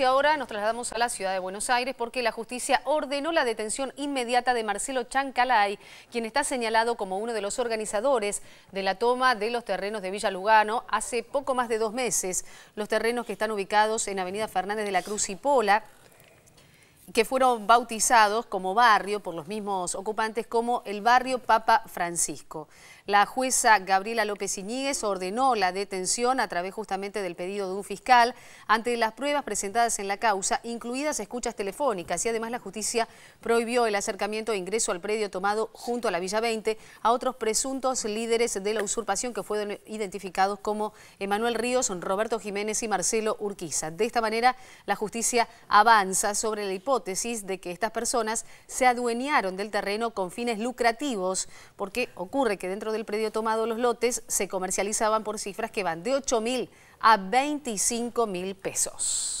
y ahora nos trasladamos a la ciudad de Buenos Aires porque la justicia ordenó la detención inmediata de Marcelo Chancalay, quien está señalado como uno de los organizadores de la toma de los terrenos de Villa Lugano hace poco más de dos meses. Los terrenos que están ubicados en Avenida Fernández de la Cruz y Pola, que fueron bautizados como barrio por los mismos ocupantes como el barrio Papa Francisco. La jueza Gabriela López Iñiguez ordenó la detención a través justamente del pedido de un fiscal ante las pruebas presentadas en la causa, incluidas escuchas telefónicas. Y además la justicia prohibió el acercamiento e ingreso al predio tomado junto a la Villa 20 a otros presuntos líderes de la usurpación que fueron identificados como Emanuel Ríos, Roberto Jiménez y Marcelo Urquiza. De esta manera, la justicia avanza sobre la hipótesis de que estas personas se adueñaron del terreno con fines lucrativos, porque ocurre que dentro de el predio tomado los lotes se comercializaban por cifras que van de 8 mil a 25 mil pesos.